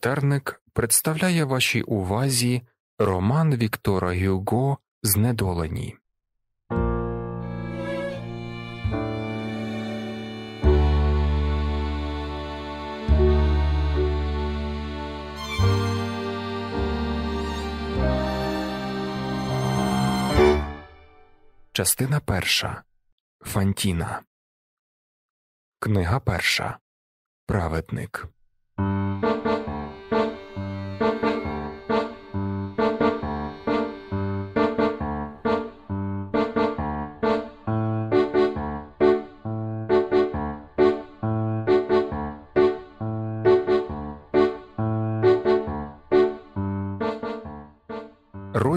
Ліхтарник представляє вашій увазі роман Віктора Гюго Знедолені. Частина перша Фантіна. Книга перша. Праведник.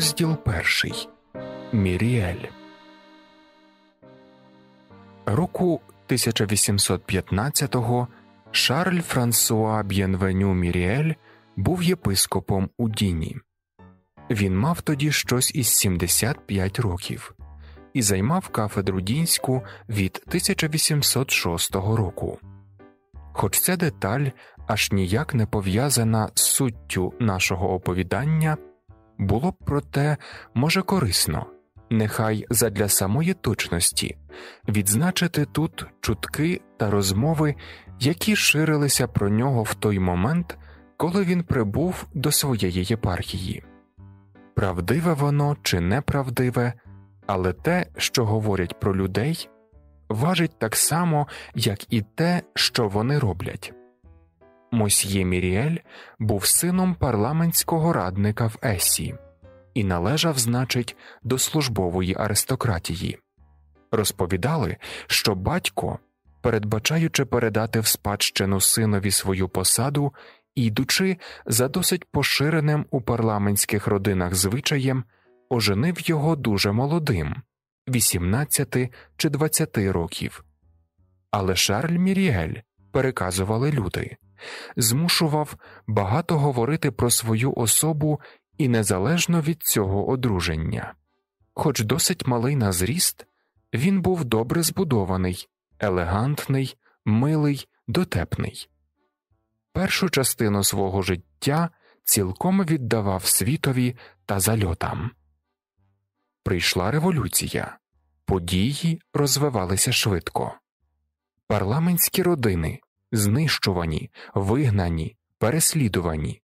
Розділ перший Міріель року 1815-го Шарль Франсуа Б'єнвеню Міріель був єпископом у Діні. Він мав тоді щось із 75 років і займав кафедру Дінську від 1806 року. Хоч ця деталь аж ніяк не пов'язана з суттю нашого оповідання. Було б проте, може, корисно, нехай задля самої точності відзначити тут чутки та розмови, які ширилися про нього в той момент, коли він прибув до своєї єпархії. Правдиве воно чи неправдиве, але те, що говорять про людей, важить так само, як і те, що вони роблять. Мосьє Міріель був сином парламентського радника в Есі і належав, значить, до службової аристократії. Розповідали, що батько, передбачаючи передати в спадщину синові свою посаду, ідучи за досить поширеним у парламентських родинах звичаєм, оженив його дуже молодим 18 чи 20 років. Але Шарль Міріель переказували люди змушував багато говорити про свою особу і незалежно від цього одруження. Хоч досить малий на зріст, він був добре збудований, елегантний, милий, дотепний. Першу частину свого життя цілком віддавав світові та зальотам. Прийшла революція, події розвивалися швидко. Парламентські родини знищувані, вигнані, переслідувані,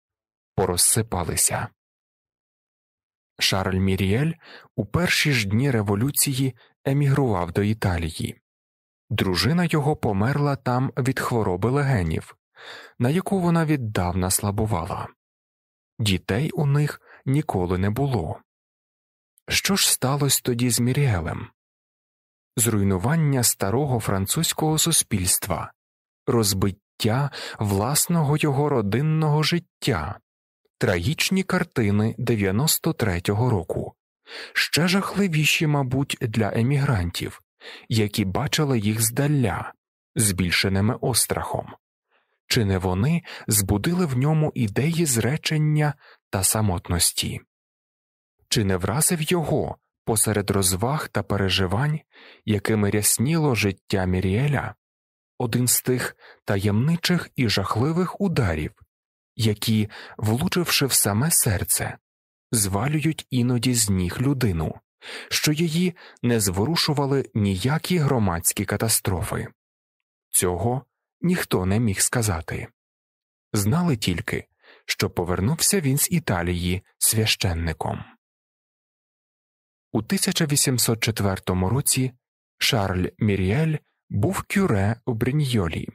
порозсипалися. Шарль Міріель у перші ж дні революції емігрував до Італії. Дружина його померла там від хвороби легенів, на яку вона віддавна слабувала. Дітей у них ніколи не було. Що ж сталося тоді з Міріелем? Зруйнування старого французького суспільства, розбиття власного його родинного життя, трагічні картини 93-го року, ще жахливіші, мабуть, для емігрантів, які бачили їх здаля, збільшеними острахом. Чи не вони збудили в ньому ідеї зречення та самотності? Чи не вразив його посеред розваг та переживань, якими рясніло життя Міріеля, один з тих таємничих і жахливих ударів, які, влучивши в саме серце, звалюють іноді з ніг людину, що її не зворушували ніякі громадські катастрофи. Цього ніхто не міг сказати. Знали тільки, що повернувся він з Італії священником. У 1804 році Шарль Міріель був кюре у бріньйолі.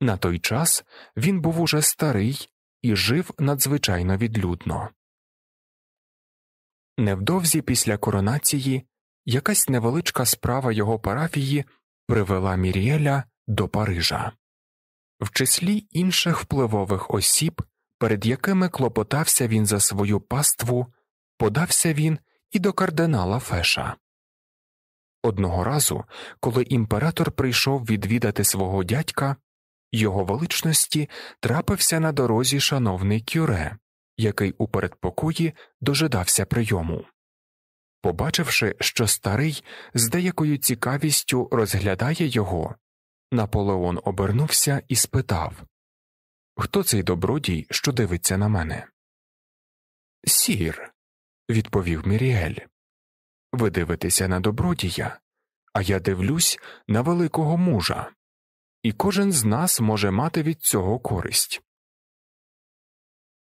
На той час він був уже старий і жив надзвичайно відлюдно. Невдовзі після коронації якась невеличка справа його парафії привела Міріеля до Парижа. В числі інших впливових осіб, перед якими клопотався він за свою паству, подався він і до кардинала Феша. Одного разу, коли імператор прийшов відвідати свого дядька, його величності трапився на дорозі шановний кюре, який у передпокої дожидався прийому. Побачивши, що старий з деякою цікавістю розглядає його, Наполеон обернувся і спитав Хто цей добродій, що дивиться на мене? Сір, відповів Міріель. Ви дивитеся на добродія, а я дивлюсь на великого мужа, і кожен з нас може мати від цього користь.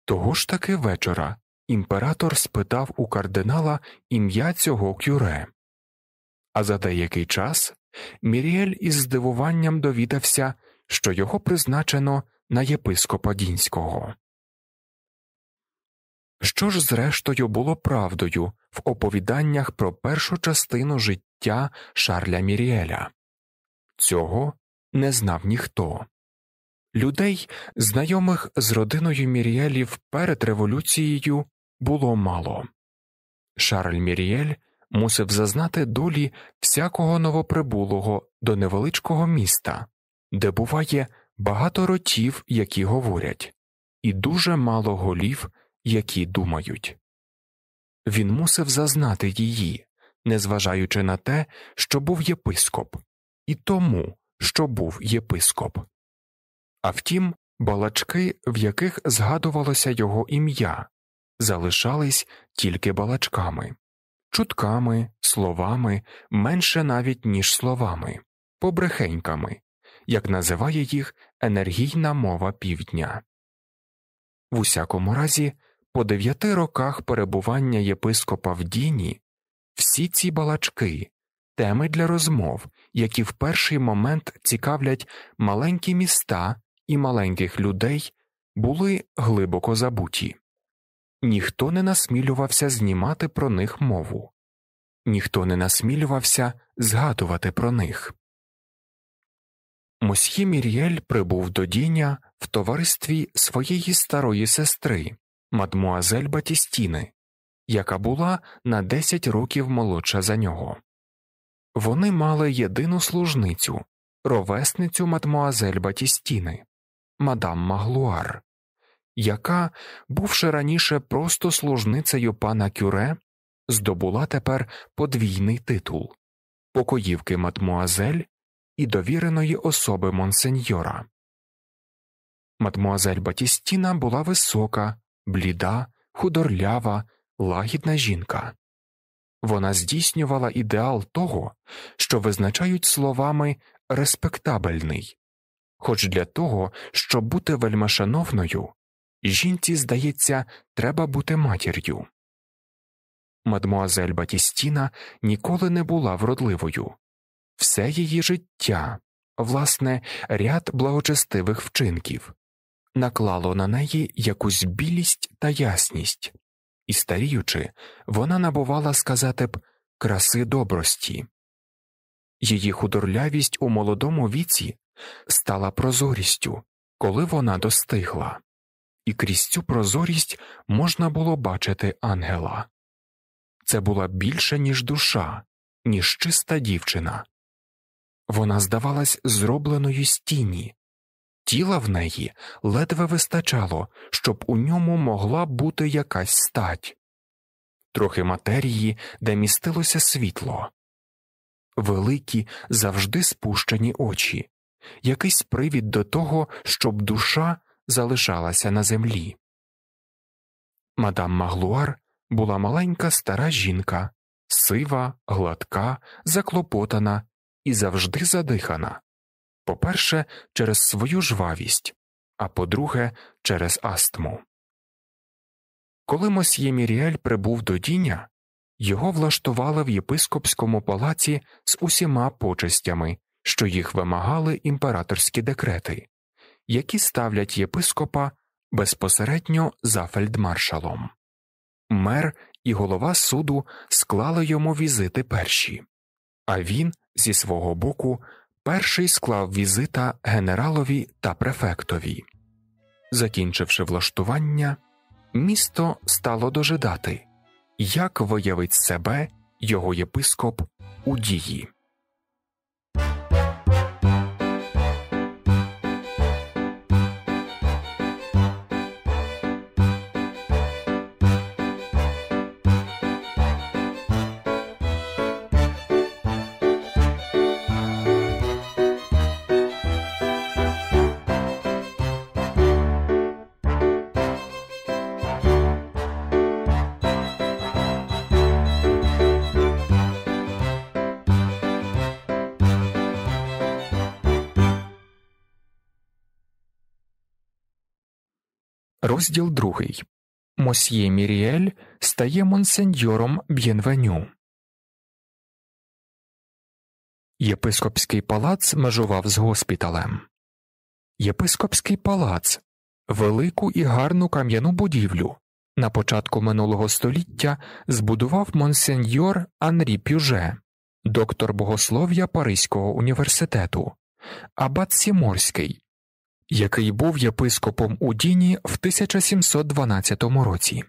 Того ж таки вечора імператор спитав у кардинала ім'я цього кюре, а за деякий час Міріель із здивуванням довідався, що його призначено на єпископа Дінського. Що ж, зрештою, було правдою в оповіданнях про першу частину життя Шарля Міріеля? Цього не знав ніхто. Людей, знайомих з родиною Міріелів перед революцією, було мало. Шарль Мірієль мусив зазнати долі всякого новоприбулого до невеличкого міста, де буває багато ротів, які говорять, і дуже мало голів, які думають. Він мусив зазнати її, незважаючи на те, що був єпископ, і тому, що був єпископ. А втім, балачки, в яких згадувалося його ім'я, залишались тільки балачками, чутками, словами, менше навіть ніж словами, побрехеньками, як називає їх енергійна мова півдня. В усякому разі, по дев'яти роках перебування єпископа в Діні всі ці балачки, теми для розмов, які в перший момент цікавлять маленькі міста і маленьких людей, були глибоко забуті. Ніхто не насмілювався знімати про них мову, ніхто не насмілювався згадувати про них. Мосьхі Мір'єль прибув до Діня в товаристві своєї старої сестри, мадмуазель Батістіни, яка була на 10 років молодша за нього. Вони мали єдину служницю, ровесницю мадмуазель Батістіни, мадам Маглуар, яка, бувши раніше просто служницею пана Кюре, здобула тепер подвійний титул покоївки мадмуазель і довіреної особи монсеньора, Мадмуазель Батістіна була висока, бліда, худорлява, лагідна жінка. Вона здійснювала ідеал того, що визначають словами респектабельний. Хоч для того, щоб бути вельмашановною, жінці, здається, треба бути матір'ю. Мадмуазель Батістіна ніколи не була вродливою все її життя, власне, ряд благочестивих вчинків, наклало на неї якусь білість та ясність, і, старіючи, вона набувала сказати б краси добрості. Її худорлявість у молодому віці стала прозорістю, коли вона достигла, і крізь цю прозорість можна було бачити ангела. Це була більше, ніж душа, ніж чиста дівчина. Вона здавалась зробленою стіні. Тіла в неї ледве вистачало, щоб у ньому могла бути якась стать, трохи матерії, де містилося світло, великі, завжди спущені очі, якийсь привід до того, щоб душа залишалася на землі. Мадам Маглуар була маленька стара жінка, сива, гладка, заклопотана і завжди задихана по-перше, через свою жвавість, а по-друге, через астму. Коли Мосьє Міріель прибув до Діня, його влаштували в єпископському палаці з усіма почестями, що їх вимагали імператорські декрети, які ставлять єпископа безпосередньо за фельдмаршалом. Мер і голова суду склали йому візити перші, а він зі свого боку перший склав візита генералові та префектові. Закінчивши влаштування, місто стало дожидати, як виявить себе його єпископ у дії. Розділ 2. Мосьє Міріель стає монсеньором Б'єнвеню. Єпископський палац межував з госпіталем. Єпископський палац велику і гарну кам'яну будівлю. На початку минулого століття збудував монсеньор Анрі Пюже, доктор богослов'я Паризького університету, Абат Сіморський, який був єпископом у Діні в 1712 році.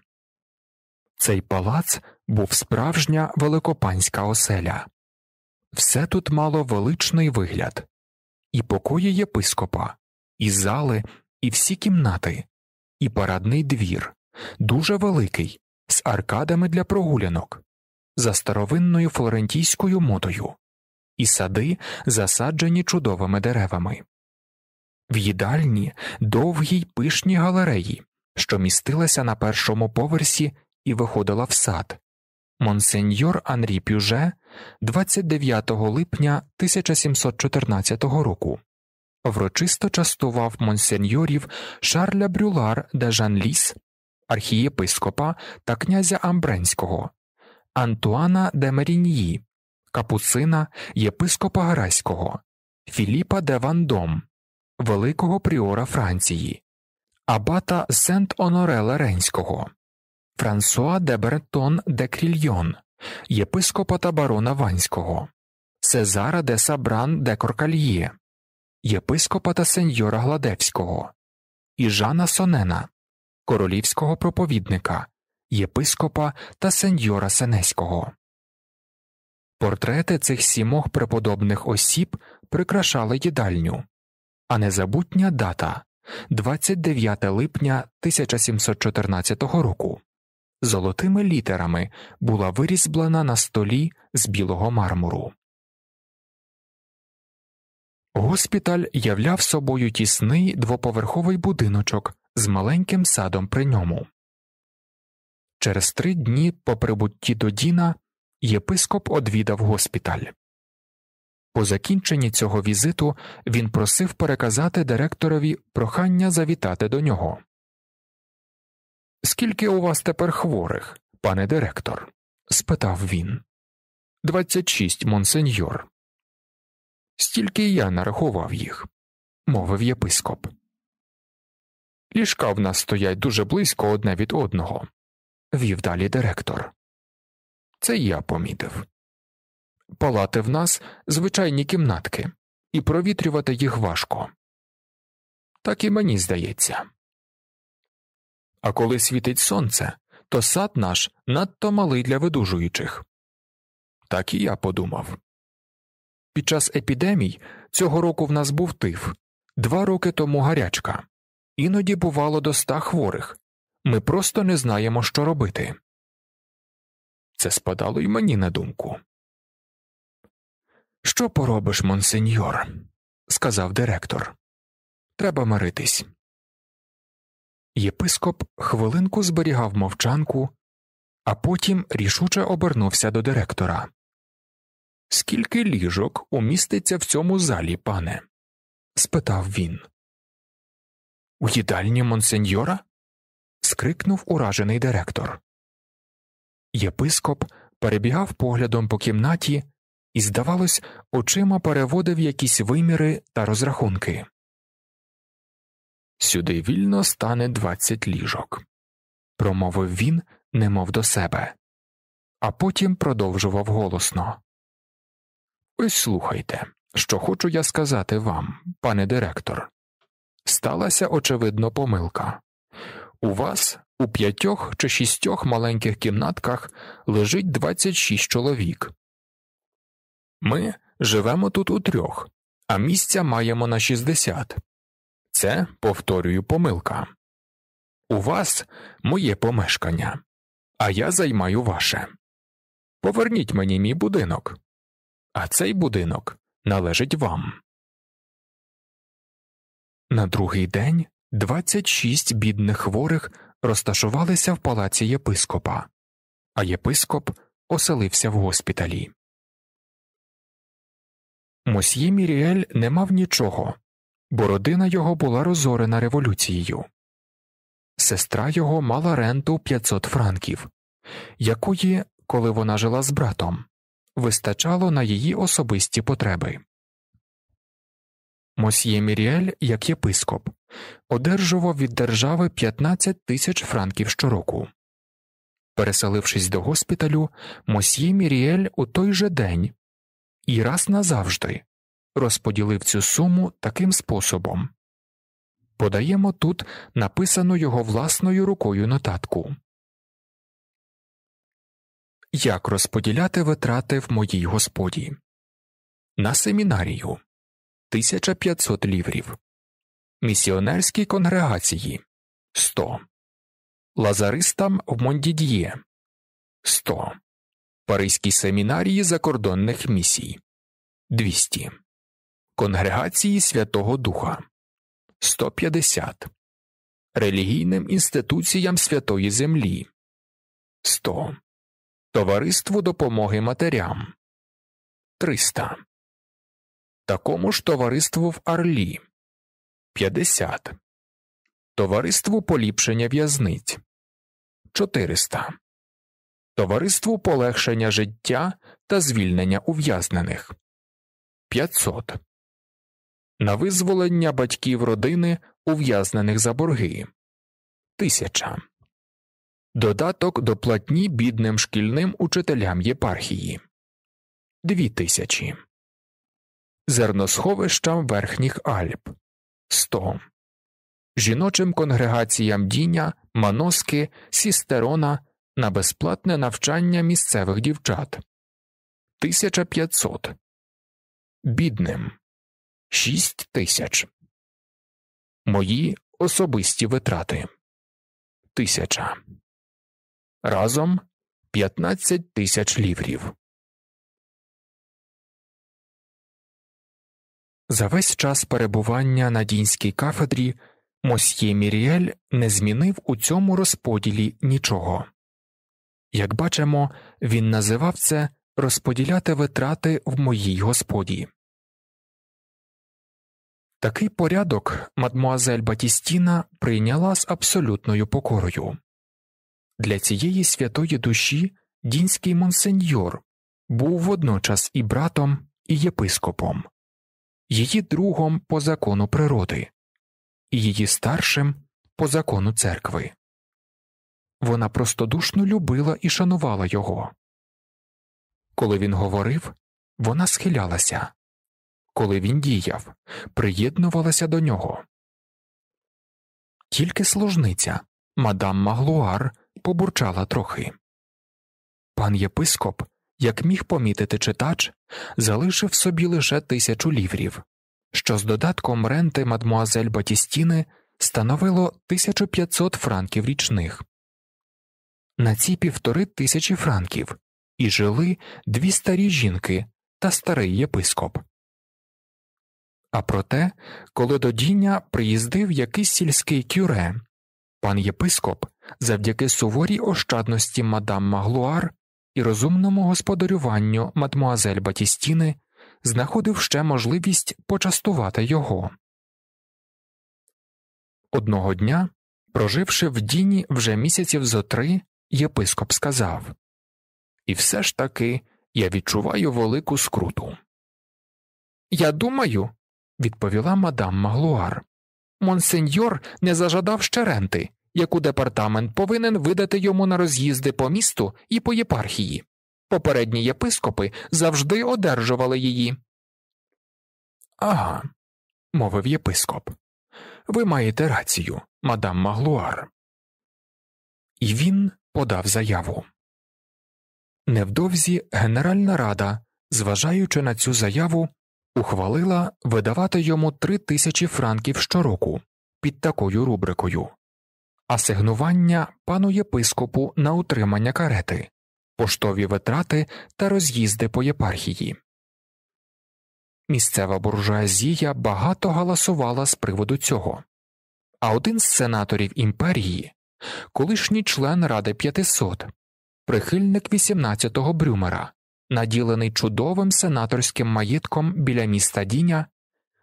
Цей палац був справжня великопанська оселя, все тут мало величний вигляд і покої єпископа, і зали, і всі кімнати, і парадний двір, дуже великий, з аркадами для прогулянок, за старовинною флорентійською модою, і сади, засаджені чудовими деревами в їдальні довгій пишній галереї, що містилася на першому поверсі і виходила в сад. Монсеньор Анрі Пюже 29 липня 1714 року врочисто частував монсеньорів Шарля Брюлар де Жанліс, архієпископа та князя Амбренського, Антуана де Меріньї, капуцина єпископа Гараського, Філіпа де Вандом, великого пріора Франції, абата Сент Оноре Ларенського, Франсуа де Бретон де Крільйон, єпископа та барона Ванського, Сезара де Сабран де Коркальє, єпископа та сеньора Гладевського, і Жана Сонена, королівського проповідника, єпископа та сеньора Сенеського. Портрети цих сімох преподобних осіб прикрашали їдальню, а незабутня дата 29 липня 1714 року. Золотими літерами була вирізблена на столі з білого мармуру. Госпіталь являв собою тісний двоповерховий будиночок з маленьким садом при ньому. Через три дні по прибутті до Діна єпископ одвідав госпіталь. По закінченні цього візиту він просив переказати директорові прохання завітати до нього. Скільки у вас тепер хворих, пане директор? спитав він. Двадцять шість, монсеньор. Стільки я нарахував їх, мовив єпископ. Ліжка в нас стоять дуже близько одне від одного, вів далі директор. Це я помітив палати в нас звичайні кімнатки, і провітрювати їх важко. Так і мені здається. А коли світить сонце, то сад наш надто малий для видужуючих. Так і я подумав. Під час епідемій цього року в нас був тиф, два роки тому гарячка, іноді бувало до ста хворих. Ми просто не знаємо, що робити. Це спадало й мені на думку. Що поробиш, монсеньор? сказав директор. Треба миритись. Єпископ хвилинку зберігав мовчанку, а потім рішуче обернувся до директора. Скільки ліжок уміститься в цьому залі, пане? спитав він. У їдальні монсеньора? скрикнув уражений директор. Єпископ перебігав поглядом по кімнаті, і, здавалось, очима переводив якісь виміри та розрахунки. Сюди вільно стане двадцять ліжок, промовив він, немов до себе, а потім продовжував голосно. Ось слухайте, що хочу я сказати вам, пане директор. Сталася очевидно помилка. У вас у п'ятьох чи шістьох маленьких кімнатках лежить двадцять шість чоловік, ми живемо тут у трьох, а місця маємо на 60. Це повторюю помилка. У вас моє помешкання, а я займаю ваше. Поверніть мені мій будинок, а цей будинок належить вам. На другий день 26 бідних хворих розташувалися в палаці єпископа, а єпископ оселився в госпіталі. Мосьє Міріель не мав нічого, бо родина його була розорена революцією. Сестра його мала ренту 500 франків, якої, коли вона жила з братом, вистачало на її особисті потреби. Мосьє Міріель, як єпископ, одержував від держави 15 тисяч франків щороку. Переселившись до госпіталю, Мосьє Міріель у той же день і раз назавжди розподілив цю суму таким способом. Подаємо тут написану його власною рукою нотатку. Як розподіляти витрати в моїй господі? На семінарію 1500 ліврів, місіонерській конгрегації 100, лазаристам в Мондід'є 100, Паризькій семінарії закордонних місій 200. Конгрегації Святого Духа 150. Релігійним інституціям Святої Землі 100. Товариству допомоги матерям 300. Такому ж товариству в Орлі 50. Товариству поліпшення в'язниць 400. Товариству полегшення життя та звільнення ув'язнених 500. На визволення батьків родини ув'язнених за борги 1000. Додаток до платні бідним шкільним учителям єпархії 2000. Зерносховищам верхніх Альп 100. Жіночим конгрегаціям діня, маноски, сістерона на безплатне навчання місцевих дівчат 1500 бідним 6 тисяч. Мої особисті витрати тисяча. Разом 15 тисяч ліврів. За весь час перебування на дінській кафедрі Мосьє Міріель не змінив у цьому розподілі нічого. Як бачимо, він називав це розподіляти витрати в моїй господі. Такий порядок мадмуазель Батістіна прийняла з абсолютною покорою. Для цієї святої душі дінський монсеньор був водночас і братом, і єпископом, її другом по закону природи, і її старшим по закону церкви вона простодушно любила і шанувала його. Коли він говорив, вона схилялася, коли він діяв, приєднувалася до нього. Тільки служниця, мадам Маглуар, побурчала трохи. Пан єпископ, як міг помітити читач, залишив собі лише тисячу ліврів, що з додатком ренти мадмуазель Батістіни становило 1500 франків річних на ці півтори тисячі франків, і жили дві старі жінки та старий єпископ. А проте, коли до Діння приїздив якийсь сільський кюре, пан єпископ завдяки суворій ощадності мадам Маглуар і розумному господарюванню мадмуазель Батістіни знаходив ще можливість почастувати його. Одного дня, проживши в Діні вже місяців зо три, єпископ сказав, і все ж таки я відчуваю велику скруту. Я думаю, відповіла мадам Маглуар, монсеньор не зажадав ще ренти, яку департамент повинен видати йому на роз'їзди по місту і по єпархії. Попередні єпископи завжди одержували її. Ага, мовив єпископ. Ви маєте рацію, мадам Маглуар. І він подав заяву. Невдовзі Генеральна Рада, зважаючи на цю заяву, ухвалила видавати йому три тисячі франків щороку під такою рубрикою асигнування пану єпископу на утримання карети, поштові витрати та роз'їзди по єпархії. Місцева буржуазія багато галасувала з приводу цього. А один з сенаторів імперії колишній член Ради 500, прихильник 18-го Брюмера, наділений чудовим сенаторським маєтком біля міста Діня,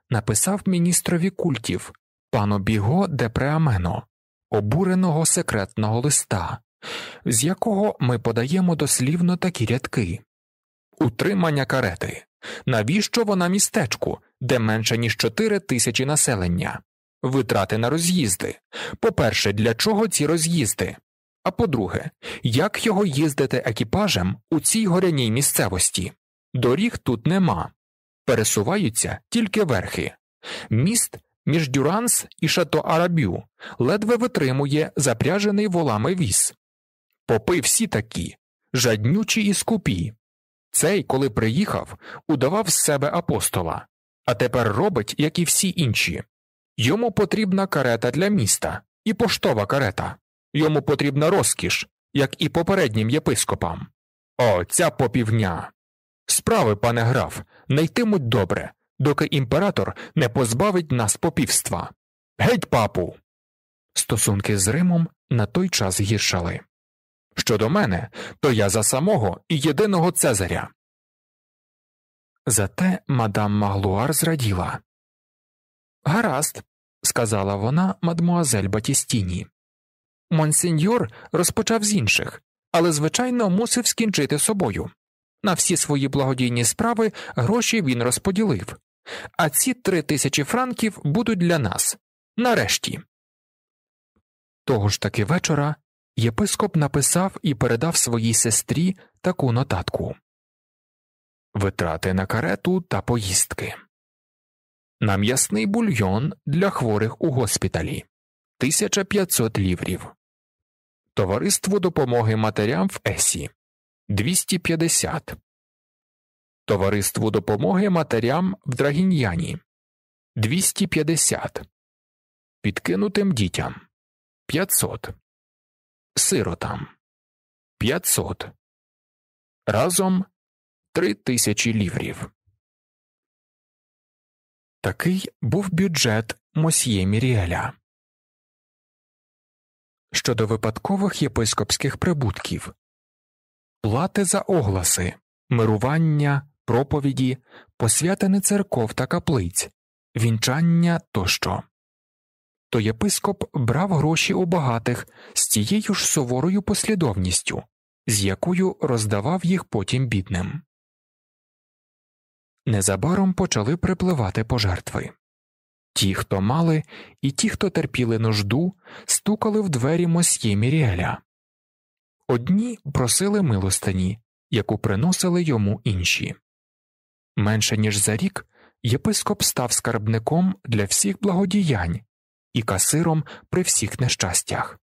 написав міністрові культів пану Біго де Преамено, обуреного секретного листа, з якого ми подаємо дослівно такі рядки. Утримання карети. Навіщо вона містечку, де менше ніж 4 тисячі населення? Витрати на роз'їзди. По-перше, для чого ці роз'їзди? А по-друге, як його їздити екіпажем у цій горяній місцевості? Доріг тут нема, пересуваються тільки верхи. Міст між Дюранс і Шато Арабю ледве витримує запряжений волами віз. Попи всі такі, жаднючі і скупі. Цей, коли приїхав, удавав з себе апостола, а тепер робить, як і всі інші. Йому потрібна карета для міста і поштова карета, йому потрібна розкіш, як і попереднім єпископам. О, ця попівня. Справи, пане граф, не йтимуть добре, доки імператор не позбавить нас попівства. Геть, папу. Стосунки з Римом на той час гіршали. Щодо мене, то я за самого і єдиного Цезаря. Зате мадам Маглуар зраділа. Гаразд, сказала вона мадмуазель Батістіні. Монсеньор розпочав з інших, але, звичайно, мусив скінчити собою. На всі свої благодійні справи гроші він розподілив, а ці три тисячі франків будуть для нас нарешті. Того ж таки вечора єпископ написав і передав своїй сестрі таку нотатку Витрати на карету та поїздки на м'ясний бульйон для хворих у госпіталі 1500 ліврів, Товариство допомоги матерям в Есі 250, Товариству допомоги матерям в Драгіньяні. 250, Підкинутим дітям 500, Сиротам 500. Разом 3000 ліврів. Такий був бюджет Мосьє Міріеля. Щодо випадкових єпископських прибутків плати за огласи, мирування, проповіді, посвятини церков та каплиць, вінчання тощо. То єпископ брав гроші у багатих з тією ж суворою послідовністю, з якою роздавав їх потім бідним. Незабаром почали припливати пожертви. Ті, хто мали, і ті, хто терпіли нужду, стукали в двері мосьє Міріеля. Одні просили милостині, яку приносили йому інші. Менше ніж за рік єпископ став скарбником для всіх благодіянь і касиром при всіх нещастях.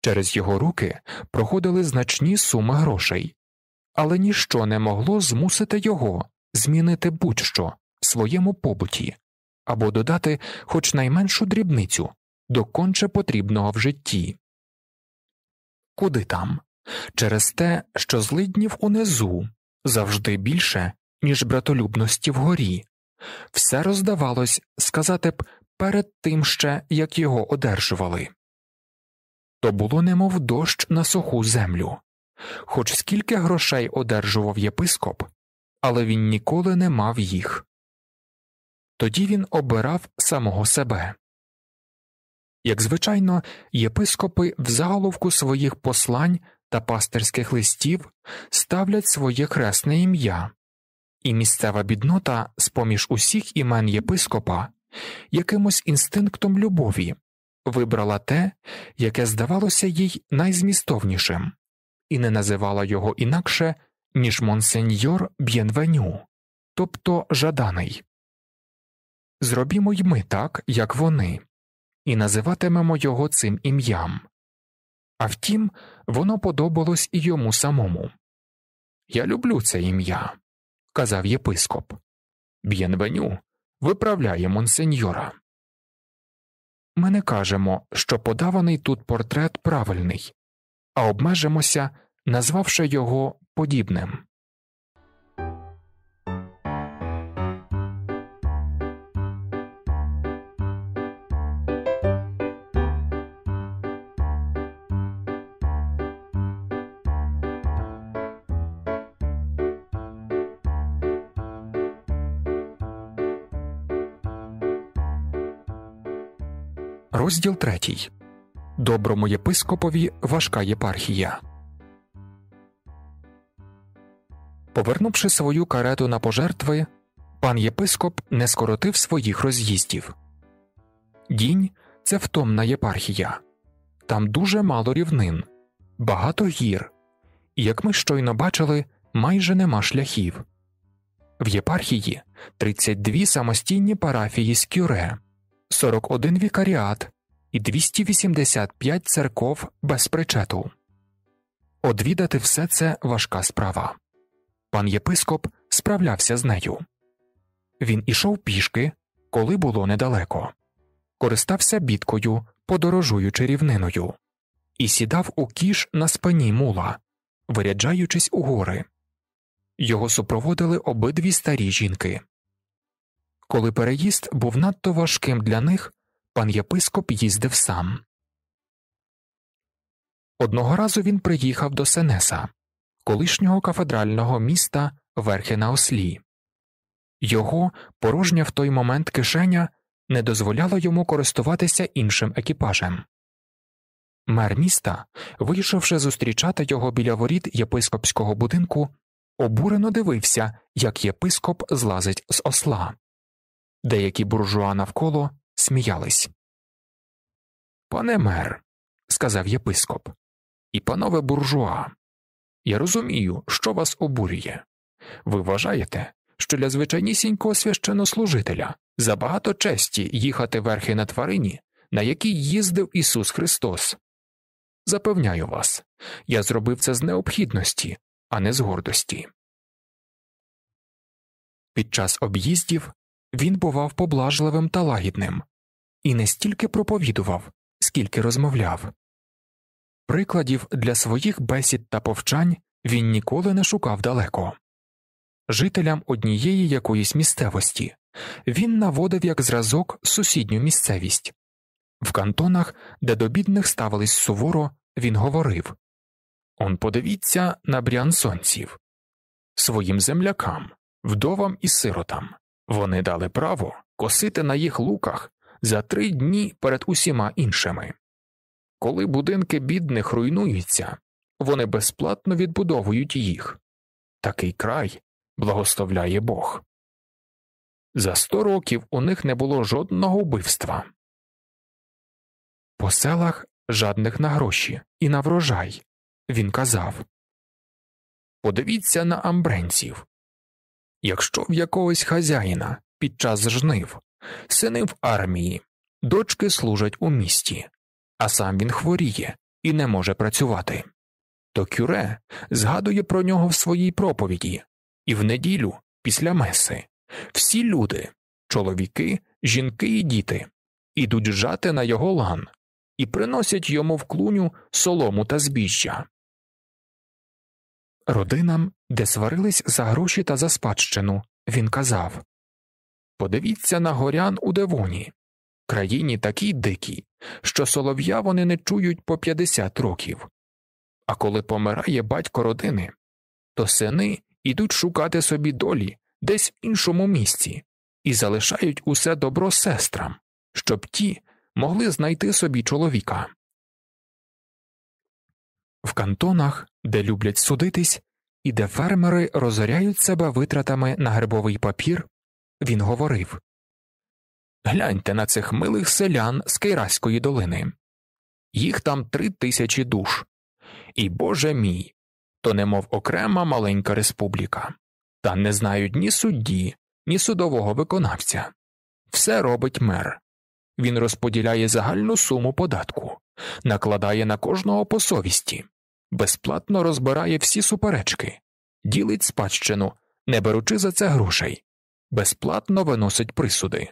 Через його руки проходили значні суми грошей, але ніщо не могло змусити його змінити будь-що в своєму побуті або додати хоч найменшу дрібницю до конче потрібного в житті. Куди там? Через те, що злиднів унизу завжди більше, ніж братолюбності вгорі, все роздавалось сказати б перед тим ще як його одержували. То було немов дощ на суху землю. Хоч скільки грошей одержував єпископ, але він ніколи не мав їх. Тоді він обирав самого себе. Як звичайно, єпископи в заголовку своїх послань та пастирських листів ставлять своє хресне ім'я, і місцева біднота з поміж усіх імен єпископа якимось інстинктом любові вибрала те, яке здавалося їй найзмістовнішим, і не називала його інакше ніж монсеньор Б'єнвеню, тобто жаданий. Зробімо й ми так, як вони, і називатимемо його цим ім'ям. А втім, воно подобалось і йому самому. Я люблю це ім'я, казав єпископ. Б'єнвеню виправляє монсеньора. Ми не кажемо, що подаваний тут портрет правильний, а обмежимося, назвавши його подібне. Розділ третій доброму єпископові важка єпархія. Повернувши свою карету на пожертви, пан єпископ не скоротив своїх роз'їздів. Дінь це втомна єпархія, там дуже мало рівнин, багато гір, і, як ми щойно бачили, майже нема шляхів. В єпархії 32 самостійні парафії з кюре, 41 вікаріат і 285 церков без причету. Одвідати все це важка справа пан єпископ справлявся з нею. Він ішов пішки, коли було недалеко, користався бідкою, подорожуючи рівниною, і сідав у кіш на спині мула, виряджаючись у гори. Його супроводили обидві старі жінки. Коли переїзд був надто важким для них, пан єпископ їздив сам. Одного разу він приїхав до Сенеса, колишнього кафедрального міста верхи на ослі. Його порожня в той момент кишеня не дозволяла йому користуватися іншим екіпажем. Мер міста, вийшовши зустрічати його біля воріт єпископського будинку, обурено дивився, як єпископ злазить з осла. Деякі буржуа навколо сміялись. Пане мер, сказав єпископ, і панове буржуа, я розумію, що вас обурює. Ви вважаєте, що для звичайнісінького священнослужителя забагато честі їхати верхи на тварині, на якій їздив Ісус Христос. Запевняю вас, я зробив це з необхідності, а не з гордості. Під час об'їздів він бував поблажливим та лагідним і не стільки проповідував, скільки розмовляв. Прикладів для своїх бесід та повчань він ніколи не шукав далеко. Жителям однієї якоїсь місцевості він наводив як зразок сусідню місцевість. В кантонах, де до бідних ставились суворо, він говорив Он подивіться на брянсонців своїм землякам, вдовам і сиротам. Вони дали право косити на їх луках за три дні перед усіма іншими. Коли будинки бідних руйнуються, вони безплатно відбудовують їх. Такий край благословляє Бог. За сто років у них не було жодного вбивства. По селах жадних на гроші і на врожай. Він казав Подивіться на амбренців. Якщо в якогось хазяїна під час жнив, сини в армії, дочки служать у місті, а сам він хворіє і не може працювати. То Кюре згадує про нього в своїй проповіді, і в неділю, після меси, всі люди чоловіки, жінки і діти ідуть жати на його лан і приносять йому в клуню солому та збіжжя. Родинам, де сварились за гроші та за спадщину, він казав Подивіться на горян у девоні, країні такій дикій, що солов'я вони не чують по 50 років. А коли помирає батько родини, то сини йдуть шукати собі долі десь в іншому місці і залишають усе добро сестрам, щоб ті могли знайти собі чоловіка. В кантонах, де люблять судитись, і де фермери розоряють себе витратами на гербовий папір, він говорив Гляньте на цих милих селян з Кейраської долини. Їх там три тисячі душ. І Боже мій, то немов окрема маленька республіка, та не знають ні судді, ні судового виконавця. Все робить мер. Він розподіляє загальну суму податку, накладає на кожного по совісті, безплатно розбирає всі суперечки, ділить спадщину, не беручи за це грошей, безплатно виносить присуди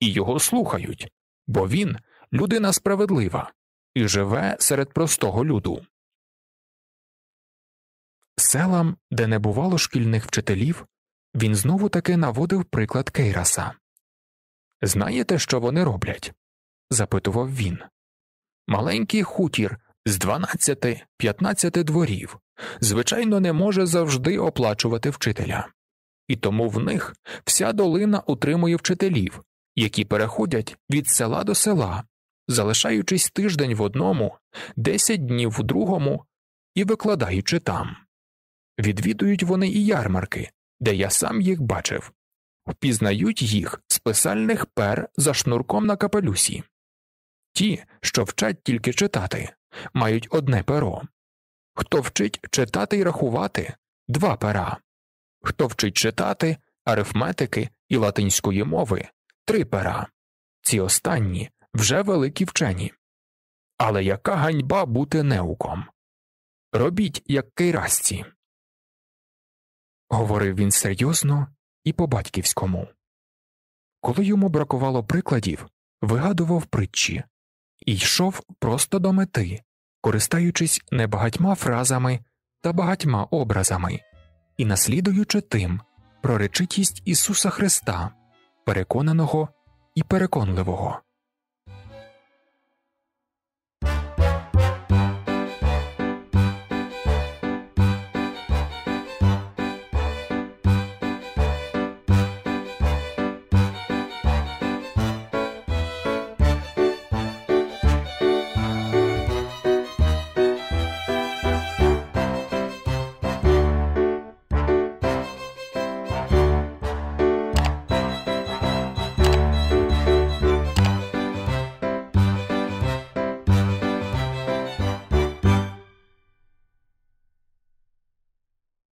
і його слухають, бо він людина справедлива і живе серед простого люду. Селам, де не бувало шкільних вчителів, він знову таки наводив приклад Кейраса. Знаєте, що вони роблять? запитував він. Маленький хутір з 12-15 дворів, звичайно, не може завжди оплачувати вчителя, і тому в них вся долина утримує вчителів, які переходять від села до села, залишаючись тиждень в одному, десять днів в другому і викладаючи там. Відвідують вони і ярмарки, де я сам їх бачив, впізнають їх з писальних пер за шнурком на капелюсі. Ті, що вчать тільки читати, мають одне перо. Хто вчить читати і рахувати два пера, хто вчить читати арифметики і латинської мови, три пера, ці останні вже великі вчені. Але яка ганьба бути неуком? Робіть, як кейрасці. Говорив він серйозно і по батьківському. Коли йому бракувало прикладів, вигадував притчі і йшов просто до мети, користаючись багатьма фразами та багатьма образами і наслідуючи тим про речитість Ісуса Христа переконаного і переконливого.